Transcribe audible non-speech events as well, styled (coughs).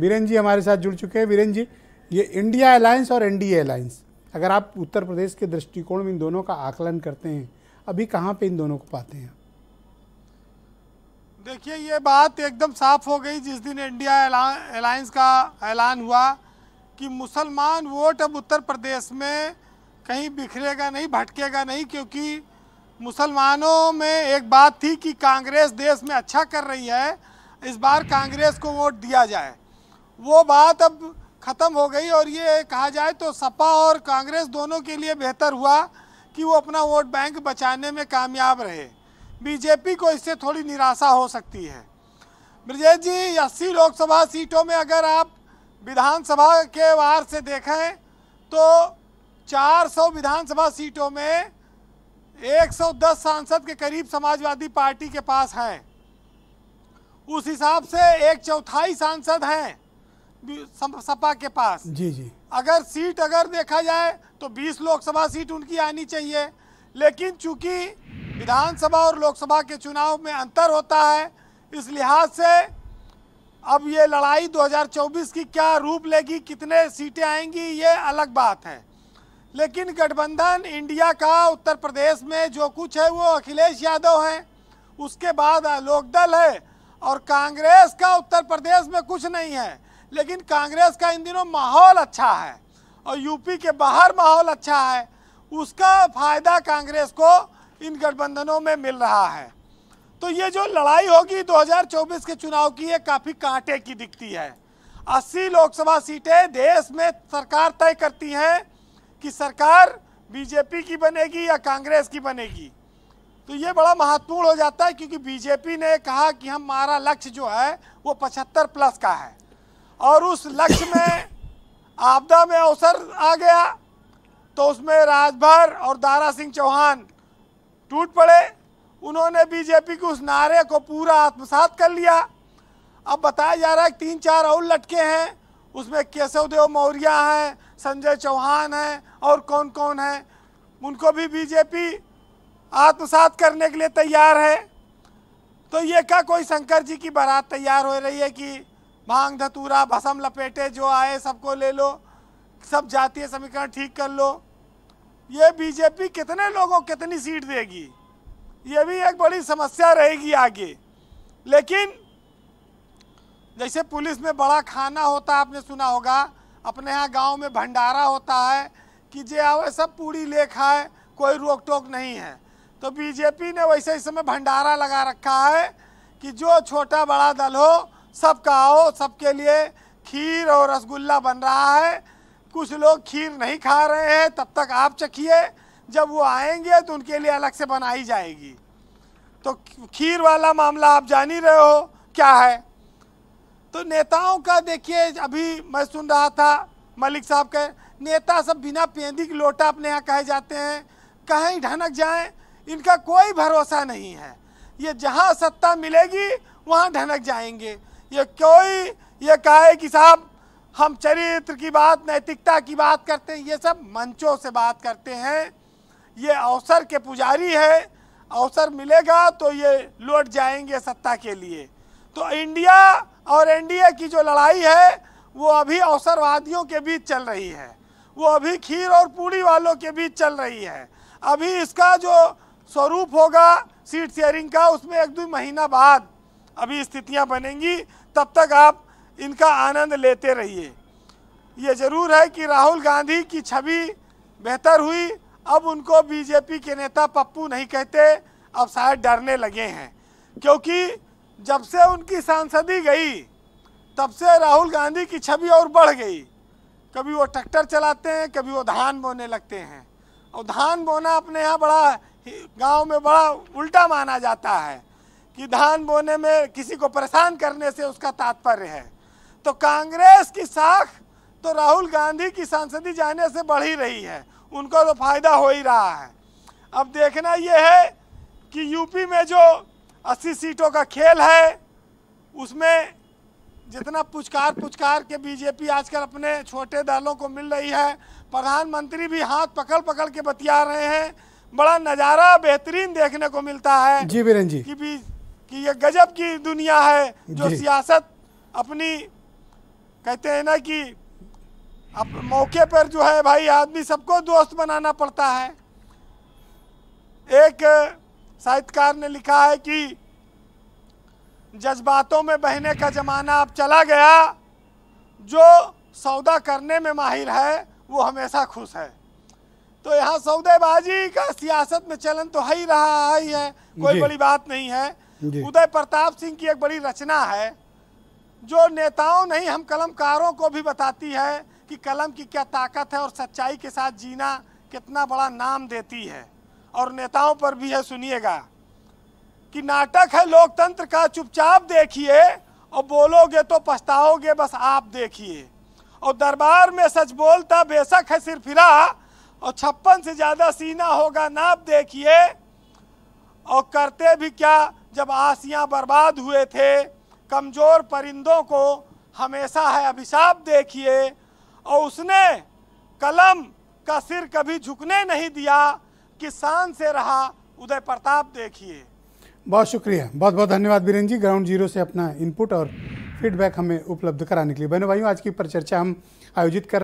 बीरेन जी हमारे साथ जुड़ चुके हैं बीरेन जी ये इंडिया अलायंस और एनडीए अलायंस अगर आप उत्तर प्रदेश के दृष्टिकोण में इन दोनों का आकलन करते हैं अभी कहाँ पे इन दोनों को पाते हैं देखिए ये बात एकदम साफ हो गई जिस दिन इंडिया अलायंस का ऐलान हुआ कि मुसलमान वोट अब उत्तर प्रदेश में कहीं बिखरेगा नहीं भटकेगा नहीं क्योंकि मुसलमानों में एक बात थी कि कांग्रेस देश में अच्छा कर रही है इस बार कांग्रेस को वोट दिया जाए वो बात अब ख़त्म हो गई और ये कहा जाए तो सपा और कांग्रेस दोनों के लिए बेहतर हुआ कि वो अपना वोट बैंक बचाने में कामयाब रहे बीजेपी को इससे थोड़ी निराशा हो सकती है ब्रजेश जी अस्सी लोकसभा सीटों में अगर आप विधानसभा के वार से देखें तो 400 विधानसभा सीटों में 110 सांसद के करीब समाजवादी पार्टी के पास हैं उस हिसाब से एक चौथाई सांसद हैं सपा के पास जी जी अगर सीट अगर देखा जाए तो 20 लोकसभा सीट उनकी आनी चाहिए लेकिन चूंकि विधानसभा और लोकसभा के चुनाव में अंतर होता है इस लिहाज से अब ये लड़ाई 2024 की क्या रूप लेगी कितने सीटें आएंगी ये अलग बात है लेकिन गठबंधन इंडिया का उत्तर प्रदेश में जो कुछ है वो अखिलेश यादव हैं उसके बाद लोकदल है और कांग्रेस का उत्तर प्रदेश में कुछ नहीं है लेकिन कांग्रेस का इन दिनों माहौल अच्छा है और यूपी के बाहर माहौल अच्छा है उसका फायदा कांग्रेस को इन गठबंधनों में मिल रहा है तो ये जो लड़ाई होगी 2024 के चुनाव की ये काफ़ी कांटे की दिखती है 80 लोकसभा सीटें देश में सरकार तय करती है कि सरकार बीजेपी की बनेगी या कांग्रेस की बनेगी तो ये बड़ा महत्वपूर्ण हो जाता है क्योंकि बीजेपी ने कहा कि हमारा लक्ष्य जो है वो 75 प्लस का है और उस लक्ष्य में (coughs) आपदा में अवसर आ गया तो उसमें राजभर और दारा सिंह चौहान टूट पड़े उन्होंने बीजेपी के उस नारे को पूरा आत्मसात कर लिया अब बताया जा रहा है तीन चार और लटके हैं उसमें केशव देव मौर्य हैं संजय चौहान हैं और कौन कौन हैं उनको भी बीजेपी आत्मसात करने के लिए तैयार है तो ये क्या कोई शंकर जी की बारात तैयार हो रही है कि मांग धतूरा भसम लपेटे जो आए सबको ले लो सब जातीय समीकरण ठीक कर लो ये बीजेपी कितने लोगों कितनी सीट देगी ये भी एक बड़ी समस्या रहेगी आगे लेकिन जैसे पुलिस में बड़ा खाना होता है आपने सुना होगा अपने यहाँ गांव में भंडारा होता है कि जे आवे सब पूरी ले खाए कोई रोक टोक नहीं है तो बीजेपी ने वैसे इस समय भंडारा लगा रखा है कि जो छोटा बड़ा दल हो सबका आओ सबके लिए खीर और रसगुल्ला बन रहा है कुछ लोग खीर नहीं खा रहे हैं तब तक आप चखिए जब वो आएंगे तो उनके लिए अलग से बनाई जाएगी तो खीर वाला मामला आप जान ही रहे हो क्या है तो नेताओं का देखिए अभी मैं सुन रहा था मलिक साहब के नेता सब बिना पेंदी के लोटा अपने यहाँ कहे जाते हैं कहीं ढनक जाएं इनका कोई भरोसा नहीं है ये जहाँ सत्ता मिलेगी वहाँ ढनक जाएंगे ये कोई ये कहे कि साहब हम चरित्र की बात नैतिकता की बात करते हैं ये सब मंचों से बात करते हैं ये अवसर के पुजारी है अवसर मिलेगा तो ये लौट जाएंगे सत्ता के लिए तो इंडिया और एनडीए की जो लड़ाई है वो अभी अवसरवादियों के बीच चल रही है वो अभी खीर और पूड़ी वालों के बीच चल रही है अभी इसका जो स्वरूप होगा सीट शेयरिंग का उसमें एक दो महीना बाद अभी स्थितियां बनेंगी तब तक आप इनका आनंद लेते रहिए ये जरूर है कि राहुल गांधी की छवि बेहतर हुई अब उनको बीजेपी के नेता पप्पू नहीं कहते अब शायद डरने लगे हैं क्योंकि जब से उनकी सांसदी गई तब से राहुल गांधी की छवि और बढ़ गई कभी वो ट्रैक्टर चलाते हैं कभी वो धान बोने लगते हैं और धान बोना अपने यहाँ बड़ा गांव में बड़ा उल्टा माना जाता है कि धान बोने में किसी को परेशान करने से उसका तात्पर्य है तो कांग्रेस की साख तो राहुल गांधी की सांसदी जाने से बढ़ ही रही है उनको तो फायदा हो ही रहा है अब देखना यह है कि यूपी में जो 80 सीटों का खेल है उसमें जितना पुचकार पुचकार के बीजेपी आजकल अपने छोटे दलों को मिल रही है प्रधानमंत्री भी हाथ पकड़ पकड़ के बतिया रहे हैं बड़ा नज़ारा बेहतरीन देखने को मिलता है जी बीरन जी की भी कि ये गजब की दुनिया है जो सियासत अपनी कहते हैं ना कि अब मौके पर जो है भाई आदमी सबको दोस्त बनाना पड़ता है एक साहित्यकार ने लिखा है कि जज्बातों में बहने का ज़माना अब चला गया जो सौदा करने में माहिर है वो हमेशा खुश है तो यहाँ सौदेबाजी का सियासत में चलन तो है ही रहा ही है कोई बड़ी बात नहीं है उदय प्रताप सिंह की एक बड़ी रचना है जो नेताओं नहीं हम कलमकारों को भी बताती है कि कलम की क्या ताकत है और सच्चाई के साथ जीना कितना बड़ा नाम देती है और नेताओं पर भी है सुनिएगा कि नाटक है लोकतंत्र का चुपचाप देखिए और बोलोगे तो पछताओगे बस आप देखिए और दरबार में सच बोलता बेशक है सिर फिरा और छप्पन से ज़्यादा सीना होगा नाप देखिए और करते भी क्या जब आसियाँ बर्बाद हुए थे कमज़ोर परिंदों को हमेशा है अभिशाप देखिए और उसने कलम का सिर कभी झुकने नहीं दिया किसान से रहा उदय प्रताप देखिए बहुत शुक्रिया बहुत बहुत धन्यवाद बीरेन जी ग्राउंड जीरो से अपना इनपुट और फीडबैक हमें उपलब्ध कराने के लिए बहनों भाइयों आज की परिचर्चा हम आयोजित कर